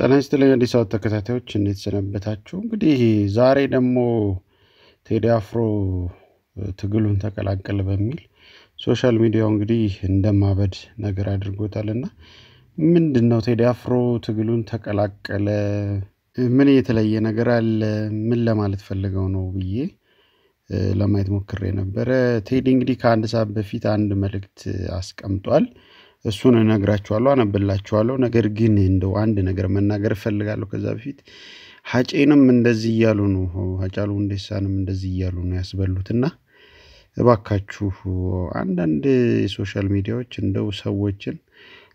ጤና ይስጥልኝ አዲስ አበባ ተከታታዮች እንዴት ሰነበታችሁ? እንግዲህ ዛሬ ደግሞ ቴዲ አፍሮ ትግሉን ተቀላቀለ በሚል ሶሻል ሚዲያው እንግዲህ እንደማበድ ነገር አድርጎታል እና ምንድን ነው ቴዲ አፍሮ ትግሉን ተቀላቀለ? ምን የተለየ ነገር አለ? ምን ለማለት ፈልገው ነው ብዬ ለማየት ሞክሬ ነበረ። ቴዲ እንግዲህ ከአንድ ሰዓት በፊት አንድ መልእክት አስቀምጧል። እሱን እነግራችኋለሁ፣ አነብላችኋለሁ። ነገር ግን እንደው አንድ ነገር መናገር እፈልጋለሁ ከዛ በፊት ሀጬንም እንደዚህ እያሉ ነው፣ ሀጫሉ ሁንዴሳንም እንደዚህ እያሉ ነው ያስበሉትና እባካችሁ አንዳንድ ሶሻል ሚዲያዎች እንደው ሰዎችን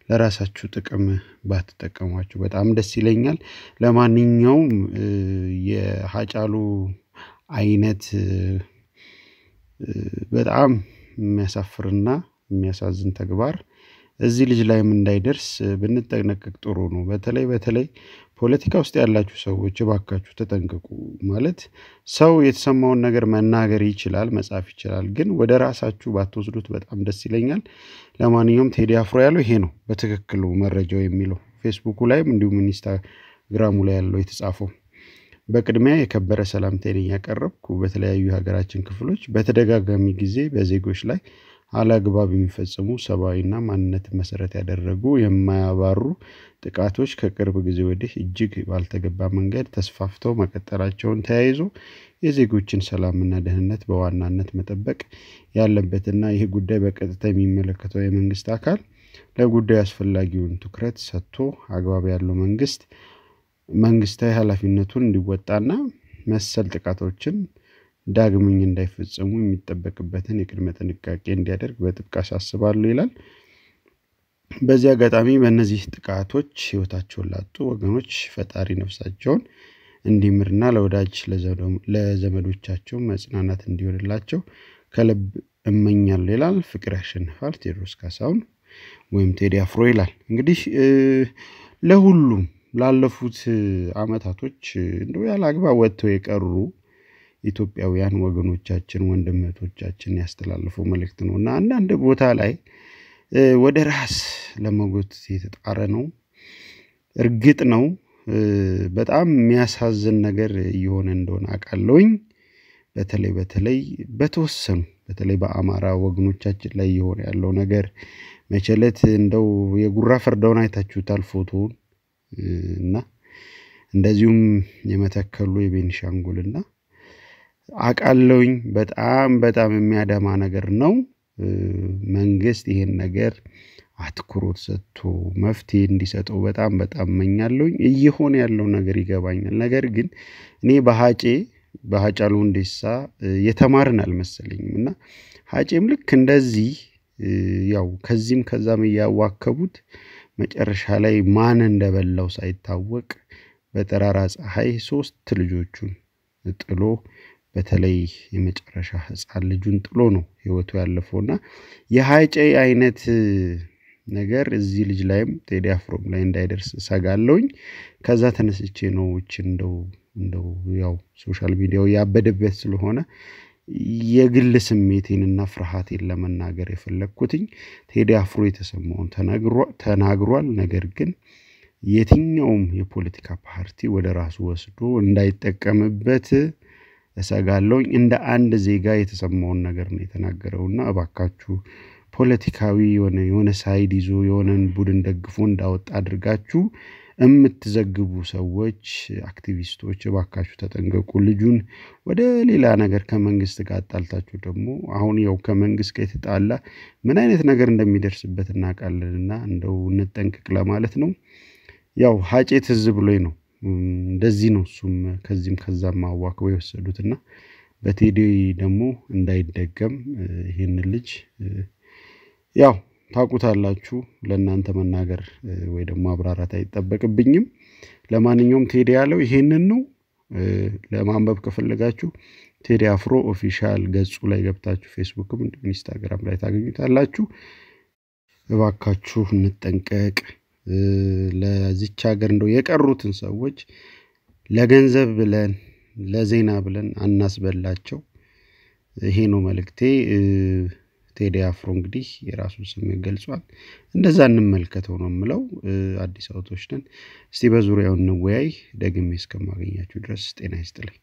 ለራሳችሁ ጥቅም ባትጠቀሟቸው በጣም ደስ ይለኛል። ለማንኛውም የሀጫሉ አይነት በጣም የሚያሳፍርና የሚያሳዝን ተግባር እዚህ ልጅ ላይም እንዳይደርስ ብንጠነቀቅ ጥሩ ነው። በተለይ በተለይ ፖለቲካ ውስጥ ያላችሁ ሰዎች እባካችሁ ተጠንቀቁ። ማለት ሰው የተሰማውን ነገር መናገር ይችላል፣ መጻፍ ይችላል። ግን ወደ ራሳችሁ ባትወስዱት በጣም ደስ ይለኛል። ለማንኛውም ቴዲ አፍሮ ያለው ይሄ ነው በትክክሉ መረጃው የሚለው ፌስቡኩ ላይም እንዲሁም ኢንስታግራሙ ላይ ያለው የተጻፈው። በቅድሚያ የከበረ ሰላምታዬን እያቀረብኩ በተለያዩ የሀገራችን ክፍሎች በተደጋጋሚ ጊዜ በዜጎች ላይ አላግባብ የሚፈጸሙ ሰብአዊና ማንነት መሰረት ያደረጉ የማያባሩ ጥቃቶች ከቅርብ ጊዜ ወዲህ እጅግ ባልተገባ መንገድ ተስፋፍተው መቀጠላቸውን ተያይዞ የዜጎችን ሰላምና ደህንነት በዋናነት መጠበቅ ያለበትና ይህ ጉዳይ በቀጥታ የሚመለከተው የመንግስት አካል ለጉዳዩ አስፈላጊውን ትኩረት ሰጥቶ አግባብ ያለው መንግስት መንግስታዊ ኃላፊነቱን እንዲወጣና መሰል ጥቃቶችን ዳግመኛ እንዳይፈጸሙ የሚጠበቅበትን የቅድመ ጥንቃቄ እንዲያደርግ በጥብቅ አሳስባሉ ይላል። በዚህ አጋጣሚ በእነዚህ ጥቃቶች ህይወታቸውን ላጡ ወገኖች ፈጣሪ ነፍሳቸውን እንዲምርና ለወዳጅ ለዘመዶቻቸው መጽናናት እንዲሆንላቸው ከልብ እመኛሉ ይላል። ፍቅር ያሸንፋል ቴድሮስ ካሳውን ወይም ቴዲ አፍሮ ይላል። እንግዲህ ለሁሉም ላለፉት አመታቶች እንደ ያለ አግባብ ወጥተው የቀሩ ኢትዮጵያውያን ወገኖቻችን ወንድምቶቻችን ያስተላልፉ መልእክት ነው እና አንዳንድ ቦታ ላይ ወደ ራስ ለመጎት የተጣረ ነው። እርግጥ ነው በጣም የሚያሳዝን ነገር እየሆነ እንደሆነ አውቃለሁኝ። በተለይ በተለይ በተወሰኑ በተለይ በአማራ ወገኖቻችን ላይ እየሆነ ያለው ነገር መቸለት እንደው የጉራ ፈርዳውን አይታችሁታል ፎቶውን እና እንደዚሁም የመተከሉ የቤንሻንጉልና አቃለውኝ በጣም በጣም የሚያደማ ነገር ነው። መንግስት ይሄን ነገር አትኩሮት ሰጥቶ መፍትሄ እንዲሰጠው በጣም በጣም መኛለውኝ። እየሆነ ያለው ነገር ይገባኛል። ነገር ግን እኔ በሀጬ በሀጫሉ እንዴሳ የተማርን አልመሰለኝም እና ሀጬም ልክ እንደዚህ ያው ከዚህም ከዛም እያዋከቡት መጨረሻ ላይ ማን እንደበላው ሳይታወቅ በጠራራ ፀሐይ ሶስት ልጆቹን ጥሎ በተለይ የመጨረሻ ህፃን ልጁን ጥሎ ነው ህይወቱ ያለፈውና የሀጨ አይነት ነገር እዚህ ልጅ ላይም ቴዲ አፍሮም ላይ እንዳይደርስ ሰጋለውኝ ከዛ ተነስቼ ነው ች እንደው እንደው ያው ሶሻል ሚዲያው ያበደበት ስለሆነ የግል ስሜቴንና ፍርሃቴን ለመናገር የፈለግኩትኝ ቴዲ አፍሮ የተሰማውን ተናግሯል። ነገር ግን የትኛውም የፖለቲካ ፓርቲ ወደ ራሱ ወስዶ እንዳይጠቀምበት እሰጋለሁኝ። እንደ አንድ ዜጋ የተሰማውን ነገር ነው የተናገረውና እባካችሁ ፖለቲካዊ የሆነ የሆነ ሳይድ ይዞ የሆነን ቡድን ደግፎ እንዳወጣ አድርጋችሁ የምትዘግቡ ሰዎች፣ አክቲቪስቶች እባካችሁ ተጠንቀቁ። ልጁን ወደ ሌላ ነገር ከመንግስት ጋር አጣልታችሁ ደግሞ አሁን ያው ከመንግስት ጋር የተጣላ ምን አይነት ነገር እንደሚደርስበት እናውቃለንና እንደው እንጠንቅቅ ለማለት ነው። ያው ሀጬ ትዝ ብሎኝ ነው እንደዚህ ነው እሱም ከዚህም ከዛም አዋክበው የወሰዱትና በቴዲ ደግሞ እንዳይደገም ይህንን ልጅ ያው ታቁታላችሁ ለእናንተ መናገር ወይ ደግሞ አብራራት አይጠበቅብኝም። ለማንኛውም ቴዲ ያለው ይሄንን ነው። ለማንበብ ከፈለጋችሁ ቴዲ አፍሮ ኦፊሻል ገጹ ላይ ገብታችሁ ፌስቡክም፣ ኢንስታግራም ላይ ታገኙታላችሁ። እባካችሁ እንጠንቀቅ። ለዚች ሀገር እንደው የቀሩትን ሰዎች ለገንዘብ ብለን ለዜና ብለን አናስበላቸው። ይሄ ነው መልክቴ ቴዲ አፍሮ እንግዲህ የራሱ ስሜት ገልጿል። እንደዛ እንመልከተው ነው የምለው። አዲስ አውቶች ነን። እስቲ በዙሪያው እንወያይ። ደግሜ እስከማገኛችሁ ድረስ ጤና ይስጥልኝ።